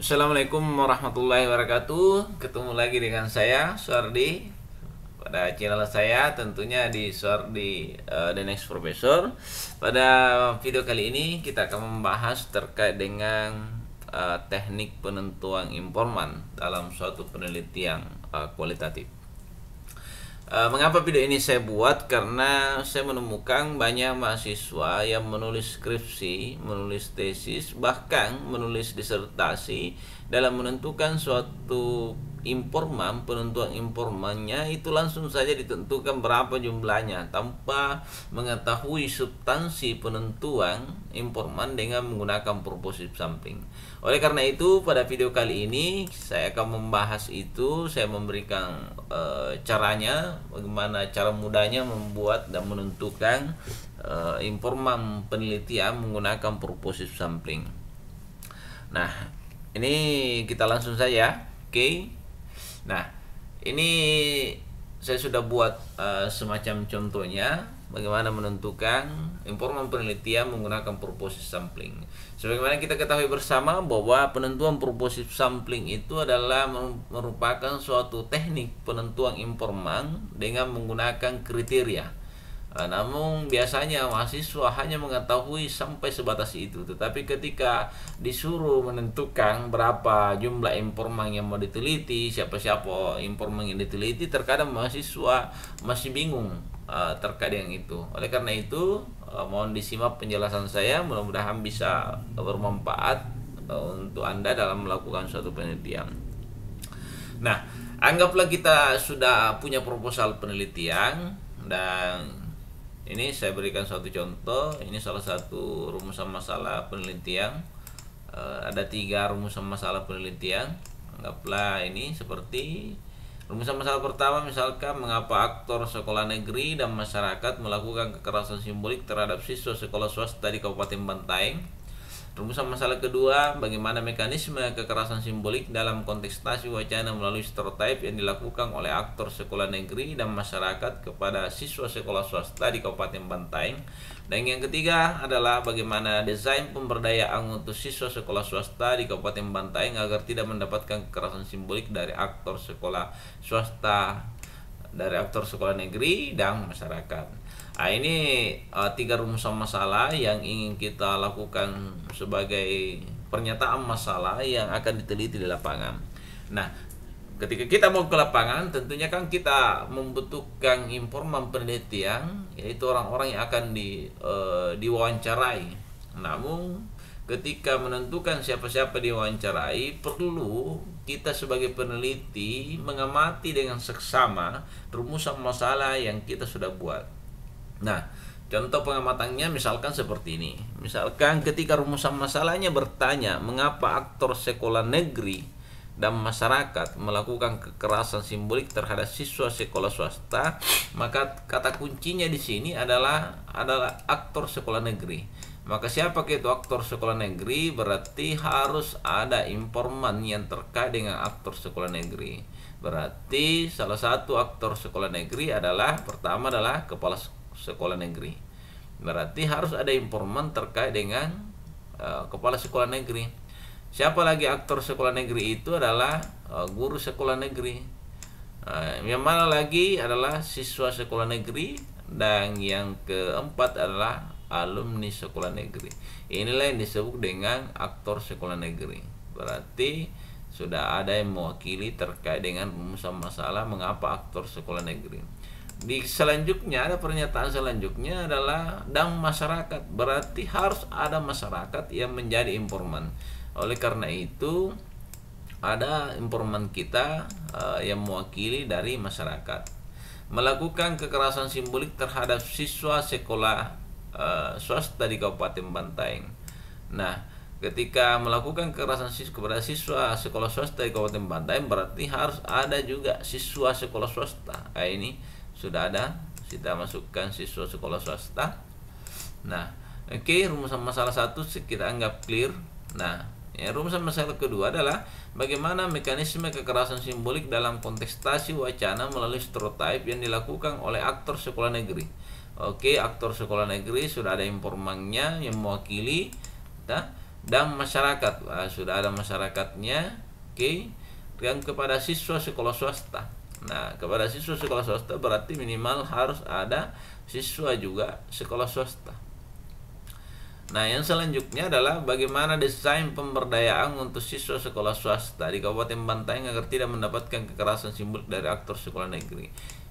Assalamualaikum warahmatullahi wabarakatuh Ketemu lagi dengan saya Suardi Pada channel saya tentunya di Suardi uh, eh, The Next Professor Pada video kali ini kita akan membahas terkait dengan uh, Teknik penentuan informan Dalam suatu penelitian uh, kualitatif Eh, mengapa video ini saya buat? Karena saya menemukan banyak mahasiswa yang menulis skripsi, menulis tesis, bahkan menulis disertasi dalam menentukan suatu informan penentuan informannya itu langsung saja ditentukan berapa jumlahnya tanpa mengetahui substansi penentuan informan dengan menggunakan purposive sampling oleh karena itu pada video kali ini saya akan membahas itu saya memberikan e, caranya bagaimana cara mudahnya membuat dan menentukan e, informan penelitian menggunakan purposive sampling nah ini kita langsung saja oke okay. Nah, ini saya sudah buat uh, semacam contohnya bagaimana menentukan informan penelitian menggunakan purposive sampling. Sebagaimana kita ketahui bersama bahwa penentuan purposive sampling itu adalah merupakan suatu teknik penentuan informan dengan menggunakan kriteria Eh, namun biasanya mahasiswa hanya mengetahui sampai sebatas itu Tetapi ketika disuruh menentukan berapa jumlah informan yang mau diteliti Siapa-siapa informan yang diteliti Terkadang mahasiswa masih bingung uh, terkait yang itu Oleh karena itu uh, mohon disimak penjelasan saya Mudah-mudahan bisa bermanfaat uh, untuk Anda dalam melakukan suatu penelitian Nah, anggaplah kita sudah punya proposal penelitian dan ini saya berikan satu contoh ini salah satu rumusan masalah penelitian e, ada tiga rumusan masalah penelitian anggaplah ini seperti rumusan masalah pertama misalkan mengapa aktor sekolah negeri dan masyarakat melakukan kekerasan simbolik terhadap siswa sekolah swasta di Kabupaten Bantaeng Rumusan masalah kedua, bagaimana mekanisme kekerasan simbolik dalam kontestasi wacana melalui stereotip yang dilakukan oleh aktor sekolah negeri dan masyarakat kepada siswa sekolah swasta di Kabupaten Bantaeng. Dan yang ketiga adalah bagaimana desain pemberdayaan untuk siswa sekolah swasta di Kabupaten Bantaeng agar tidak mendapatkan kekerasan simbolik dari aktor sekolah swasta dari aktor sekolah negeri dan masyarakat. Nah, ini uh, tiga rumusan masalah yang ingin kita lakukan sebagai pernyataan masalah yang akan diteliti di lapangan. Nah, ketika kita mau ke lapangan, tentunya kan kita membutuhkan informan penelitian, yaitu orang-orang yang akan di, uh, diwawancarai. Namun ketika menentukan siapa-siapa diwawancarai perlu kita sebagai peneliti mengamati dengan seksama rumusan masalah yang kita sudah buat. Nah, contoh pengamatannya misalkan seperti ini. Misalkan ketika rumusan masalahnya bertanya mengapa aktor sekolah negeri dan masyarakat melakukan kekerasan simbolik terhadap siswa sekolah swasta, maka kata kuncinya di sini adalah adalah aktor sekolah negeri. Maka siapa itu aktor sekolah negeri berarti harus ada informan yang terkait dengan aktor sekolah negeri. Berarti salah satu aktor sekolah negeri adalah pertama adalah kepala sekolah negeri. Berarti harus ada informan terkait dengan uh, kepala sekolah negeri. Siapa lagi aktor sekolah negeri itu adalah uh, guru sekolah negeri. Uh, yang mana lagi adalah siswa sekolah negeri dan yang keempat adalah alumni sekolah negeri. Inilah yang disebut dengan aktor sekolah negeri. Berarti sudah ada yang mewakili terkait dengan rumusan masalah mengapa aktor sekolah negeri. Di selanjutnya ada pernyataan selanjutnya adalah dan masyarakat. Berarti harus ada masyarakat yang menjadi informan. Oleh karena itu ada informan kita uh, yang mewakili dari masyarakat melakukan kekerasan simbolik terhadap siswa sekolah uh, swasta di Kabupaten Bantaeng. Nah, ketika melakukan kekerasan siswa kepada siswa sekolah swasta di Kabupaten Bantaeng berarti harus ada juga siswa sekolah swasta. Nah, ini sudah ada kita masukkan siswa sekolah swasta. Nah, oke okay, rumusan masalah satu kita anggap clear. Nah, ya, rumusan masalah kedua adalah bagaimana mekanisme kekerasan simbolik dalam kontestasi wacana melalui stereotip yang dilakukan oleh aktor sekolah negeri. Oke, aktor sekolah negeri sudah ada informannya yang mewakili nah, dan masyarakat nah, sudah ada masyarakatnya. Oke, yang kepada siswa sekolah swasta. Nah, kepada siswa sekolah swasta berarti minimal harus ada siswa juga sekolah swasta. Nah, yang selanjutnya adalah bagaimana desain pemberdayaan untuk siswa sekolah swasta di Kabupaten Bantaeng agar tidak mendapatkan kekerasan simbolik dari aktor sekolah negeri.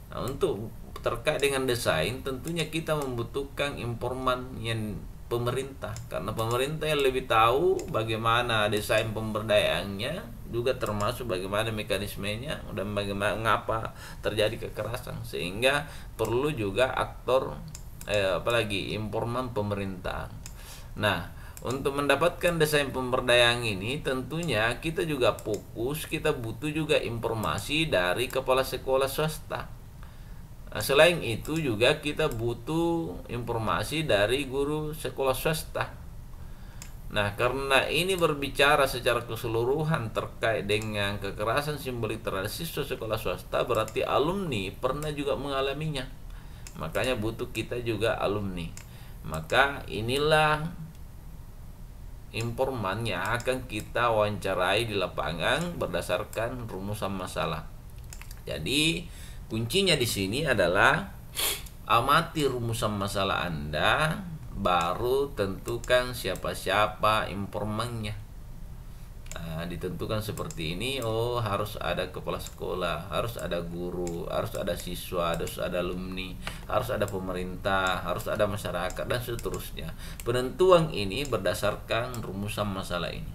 Nah, untuk terkait dengan desain tentunya kita membutuhkan informan yang pemerintah karena pemerintah yang lebih tahu bagaimana desain pemberdayaannya juga termasuk bagaimana mekanismenya dan bagaimana mengapa terjadi kekerasan sehingga perlu juga aktor eh, apalagi informan pemerintah. Nah, untuk mendapatkan desain pemberdayaan ini tentunya kita juga fokus, kita butuh juga informasi dari kepala sekolah swasta Nah, selain itu juga kita butuh informasi dari guru sekolah swasta. Nah, karena ini berbicara secara keseluruhan terkait dengan kekerasan simbolik terhadap siswa sekolah swasta, berarti alumni pernah juga mengalaminya. Makanya butuh kita juga alumni. Maka inilah informan yang akan kita wawancarai di lapangan berdasarkan rumusan masalah. Jadi, Kuncinya di sini adalah amati rumusan masalah Anda, baru tentukan siapa-siapa informannya. Nah, ditentukan seperti ini, oh harus ada kepala sekolah, harus ada guru, harus ada siswa, harus ada alumni, harus ada pemerintah, harus ada masyarakat dan seterusnya. Penentuan ini berdasarkan rumusan masalah ini.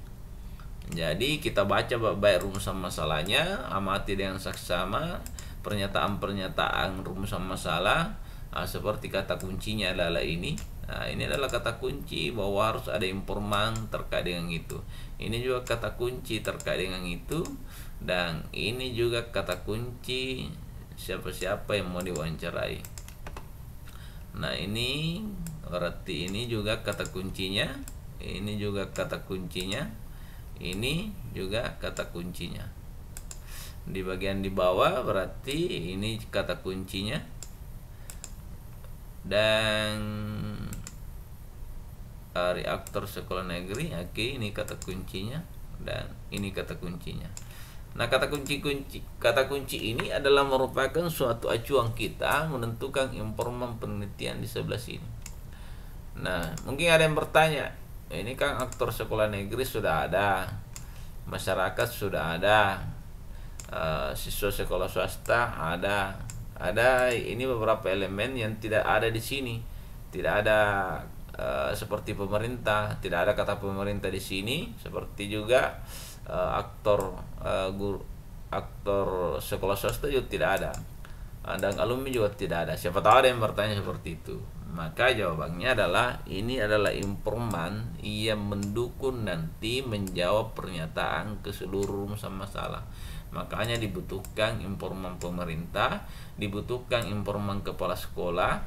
Jadi kita baca baik-baik rumusan masalahnya, amati dengan saksama, pernyataan-pernyataan rumusan masalah nah, seperti kata kuncinya adalah ini nah ini adalah kata kunci bahwa harus ada informan terkait dengan itu ini juga kata kunci terkait dengan itu dan ini juga kata kunci siapa-siapa yang mau diwawancarai nah ini berarti ini juga kata kuncinya ini juga kata kuncinya ini juga kata kuncinya di bagian di bawah berarti ini kata kuncinya dan uh, reaktor sekolah negeri oke okay, ini kata kuncinya dan ini kata kuncinya nah kata kunci kunci kata kunci ini adalah merupakan suatu acuan kita menentukan informan penelitian di sebelah sini nah mungkin ada yang bertanya ini kan aktor sekolah negeri sudah ada masyarakat sudah ada siswa sekolah swasta ada ada ini beberapa elemen yang tidak ada di sini tidak ada uh, seperti pemerintah tidak ada kata pemerintah di sini seperti juga uh, aktor uh, guru aktor sekolah swasta juga tidak ada dan alumni juga tidak ada siapa tahu ada yang bertanya seperti itu maka jawabannya adalah ini adalah informan yang mendukung nanti menjawab pernyataan keseluruhan masalah Makanya dibutuhkan informan pemerintah, dibutuhkan informan kepala sekolah,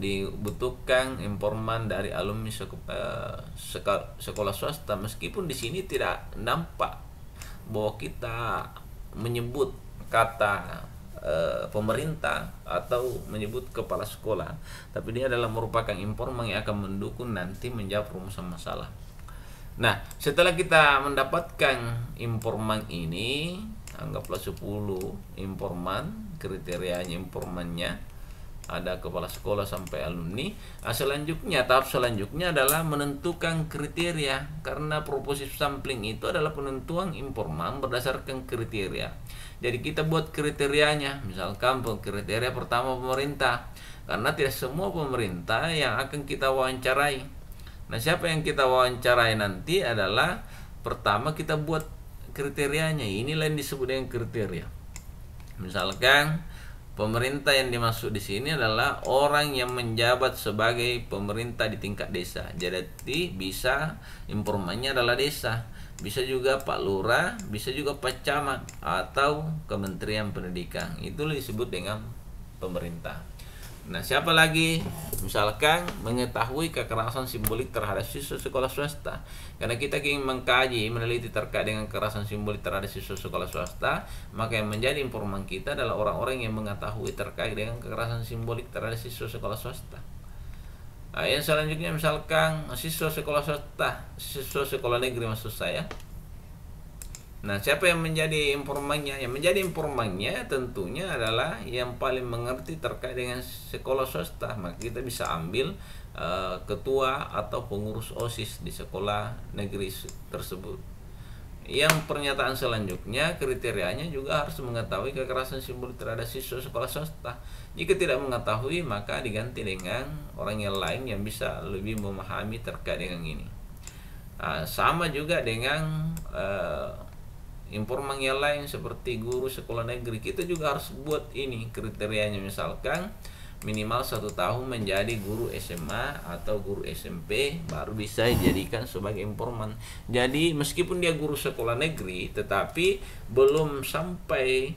dibutuhkan informan dari alumni eh, sekolah swasta meskipun di sini tidak nampak bahwa kita menyebut kata eh, pemerintah atau menyebut kepala sekolah tapi dia adalah merupakan informan yang akan mendukung nanti menjawab rumusan masalah Nah, setelah kita mendapatkan informan ini, anggaplah 10 informan kriterianya informannya ada kepala sekolah sampai alumni nah, selanjutnya tahap selanjutnya adalah menentukan kriteria karena proposisi sampling itu adalah penentuan informan berdasarkan kriteria jadi kita buat kriterianya misalkan kriteria pertama pemerintah karena tidak semua pemerintah yang akan kita wawancarai nah siapa yang kita wawancarai nanti adalah pertama kita buat kriterianya inilah yang disebut dengan kriteria misalkan pemerintah yang dimaksud di sini adalah orang yang menjabat sebagai pemerintah di tingkat desa jadi bisa informannya adalah desa bisa juga pak lurah bisa juga pak camat atau kementerian pendidikan itu disebut dengan pemerintah Nah, siapa lagi? Misalkan mengetahui kekerasan simbolik terhadap siswa sekolah swasta. Karena kita ingin mengkaji, meneliti terkait dengan kekerasan simbolik terhadap siswa sekolah swasta, maka yang menjadi informan kita adalah orang-orang yang mengetahui terkait dengan kekerasan simbolik terhadap siswa sekolah swasta. Nah, yang selanjutnya misalkan siswa sekolah swasta, siswa sekolah negeri maksud saya, Nah, siapa yang menjadi informannya? Yang menjadi informannya tentunya adalah yang paling mengerti terkait dengan sekolah swasta. Maka kita bisa ambil uh, ketua atau pengurus OSIS di sekolah negeri tersebut. Yang pernyataan selanjutnya kriterianya juga harus mengetahui kekerasan simbol terhadap siswa sekolah swasta. Jika tidak mengetahui, maka diganti dengan orang yang lain yang bisa lebih memahami terkait dengan ini. Nah, sama juga dengan uh, informan yang lain seperti guru sekolah negeri kita juga harus buat ini kriterianya misalkan minimal satu tahun menjadi guru SMA atau guru SMP baru bisa dijadikan sebagai informan jadi meskipun dia guru sekolah negeri tetapi belum sampai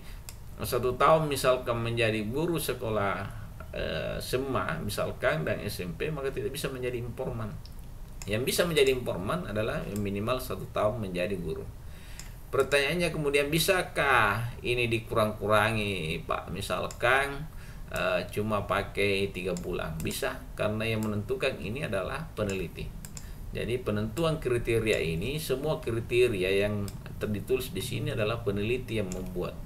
satu tahun misalkan menjadi guru sekolah e, eh, SMA misalkan dan SMP maka tidak bisa menjadi informan yang bisa menjadi informan adalah minimal satu tahun menjadi guru Pertanyaannya kemudian bisakah ini dikurang-kurangi Pak? Misalkan e, cuma pakai tiga bulan. Bisa karena yang menentukan ini adalah peneliti. Jadi penentuan kriteria ini semua kriteria yang terditulis di sini adalah peneliti yang membuat.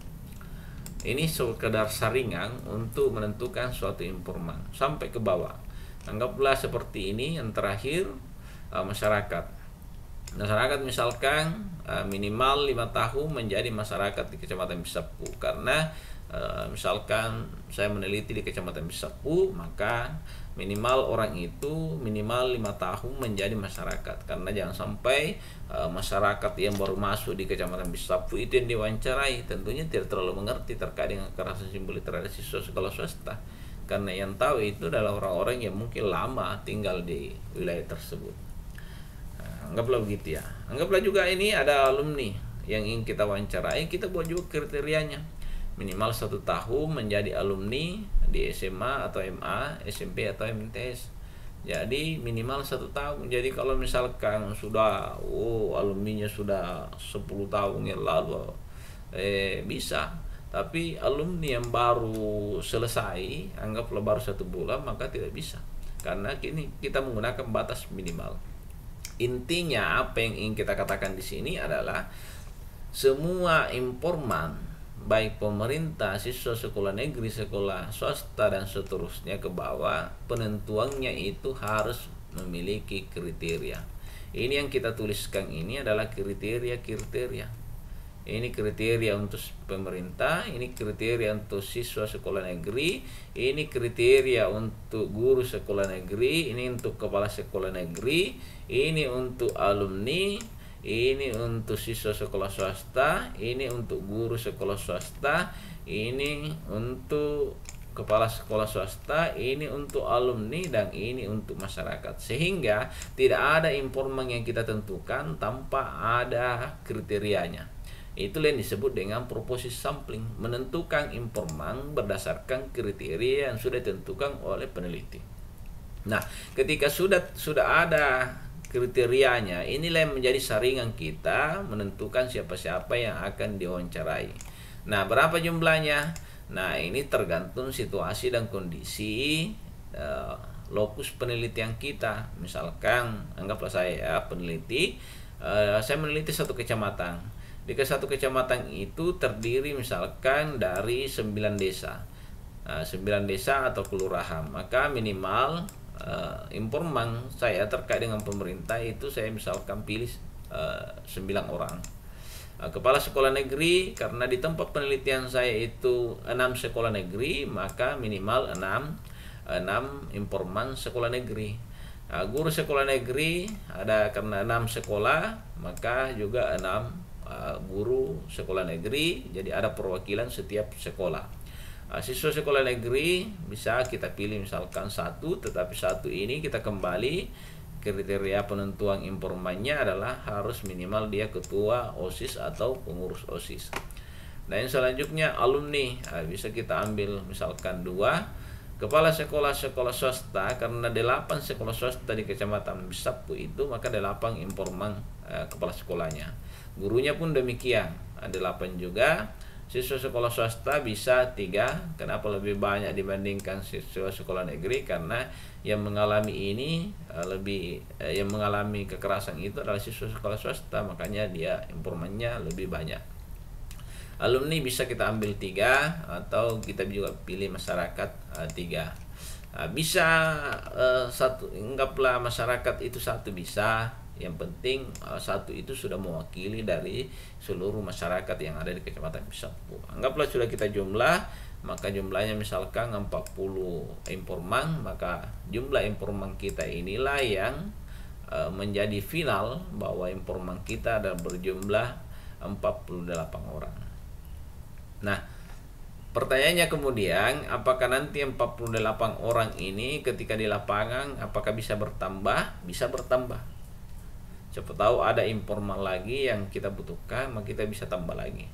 Ini sekedar saringan untuk menentukan suatu informan sampai ke bawah. Anggaplah seperti ini yang terakhir e, masyarakat masyarakat misalkan eh, minimal lima tahun menjadi masyarakat di kecamatan Bisapu karena eh, misalkan saya meneliti di kecamatan Bisapu maka minimal orang itu minimal lima tahun menjadi masyarakat karena jangan sampai eh, masyarakat yang baru masuk di kecamatan Bisapu itu yang diwawancarai tentunya tidak terlalu mengerti terkait dengan kekerasan simbolik terhadap siswa sekolah swasta karena yang tahu itu adalah orang-orang yang mungkin lama tinggal di wilayah tersebut anggaplah begitu ya anggaplah juga ini ada alumni yang ingin kita wawancarai kita buat juga kriterianya minimal satu tahun menjadi alumni di SMA atau MA SMP atau MTs jadi minimal satu tahun jadi kalau misalkan sudah oh alumninya sudah 10 tahun yang lalu eh bisa tapi alumni yang baru selesai anggaplah baru satu bulan maka tidak bisa karena kini kita menggunakan batas minimal Intinya apa yang ingin kita katakan di sini adalah semua informan baik pemerintah, siswa sekolah negeri, sekolah swasta dan seterusnya ke bawah penentuannya itu harus memiliki kriteria. Ini yang kita tuliskan ini adalah kriteria-kriteria ini kriteria untuk pemerintah, ini kriteria untuk siswa sekolah negeri, ini kriteria untuk guru sekolah negeri, ini untuk kepala sekolah negeri, ini untuk alumni, ini untuk siswa sekolah swasta, ini untuk guru sekolah swasta, ini untuk kepala sekolah swasta, ini untuk alumni dan ini untuk masyarakat. Sehingga tidak ada informan yang kita tentukan tanpa ada kriterianya. Itu yang disebut dengan proposis sampling, menentukan informan berdasarkan kriteria yang sudah ditentukan oleh peneliti. Nah, ketika sudah sudah ada kriterianya, inilah yang menjadi saringan kita menentukan siapa-siapa yang akan diwawancarai. Nah, berapa jumlahnya? Nah, ini tergantung situasi dan kondisi uh, lokus penelitian kita. Misalkan, anggaplah saya eh, peneliti, uh, saya meneliti satu kecamatan di ke satu kecamatan itu terdiri misalkan dari 9 desa ah, sembilan 9 desa atau kelurahan maka minimal uh, informan saya terkait dengan pemerintah itu saya misalkan pilih uh, ah, 9 orang Kepala sekolah negeri karena di tempat penelitian saya itu enam sekolah negeri maka minimal enam 6 informan sekolah negeri guru sekolah negeri ada karena enam sekolah maka juga enam Eh, guru sekolah negeri jadi ada perwakilan setiap sekolah eh, siswa sekolah negeri bisa kita pilih misalkan satu tetapi satu ini kita kembali kriteria penentuan informannya adalah harus minimal dia ketua OSIS atau pengurus OSIS nah yang selanjutnya alumni eh, bisa kita ambil misalkan dua kepala sekolah-sekolah swasta karena delapan sekolah swasta di kecamatan Bisapu itu maka delapan informan eh, kepala sekolahnya Gurunya pun demikian, ada 8 juga. Siswa sekolah swasta bisa tiga. Kenapa lebih banyak dibandingkan siswa sekolah negeri? Karena yang mengalami ini eh, lebih eh, yang mengalami kekerasan itu adalah siswa sekolah swasta, makanya dia informannya lebih banyak alumni bisa kita ambil tiga atau kita juga pilih masyarakat eh, tiga bisa satu satu anggaplah masyarakat itu satu bisa yang penting eh, satu itu sudah mewakili dari seluruh masyarakat yang ada di kecamatan Pisapu anggaplah sudah kita jumlah maka jumlahnya misalkan 40 informan maka jumlah informan kita inilah yang eh, menjadi final bahwa informan kita ada berjumlah 48 orang nah Pertanyaannya kemudian, apakah nanti 48 orang ini ketika di lapangan apakah bisa bertambah? Bisa bertambah siapa tahu ada informal lagi yang kita butuhkan maka kita bisa tambah lagi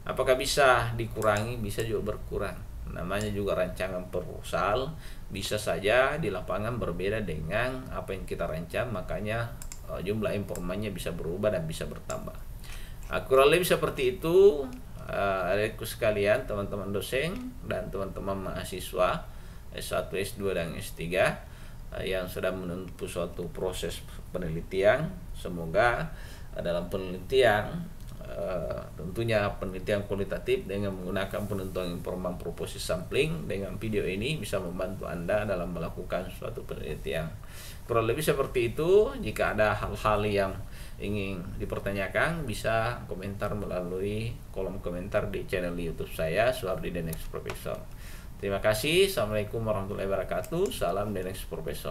apakah bisa dikurangi bisa juga berkurang namanya juga rancangan perusal bisa saja di lapangan berbeda dengan apa yang kita rancang makanya eh, jumlah informannya bisa berubah dan bisa bertambah nah, kurang lebih seperti itu eh, adikku sekalian teman-teman dosen dan teman-teman mahasiswa S1, S2, dan S3 Eh, yang sedang menempuh suatu proses penelitian. Semoga eh, dalam penelitian eh, tentunya penelitian kualitatif dengan menggunakan penentuan informan proposi sampling dengan video ini bisa membantu Anda dalam melakukan suatu penelitian. Kurang lebih seperti itu, jika ada hal-hal yang ingin dipertanyakan bisa komentar melalui kolom komentar di channel YouTube saya Suardi Denex Profesor. Terima kasih. Assalamualaikum warahmatullahi wabarakatuh. Salam dari Profesor.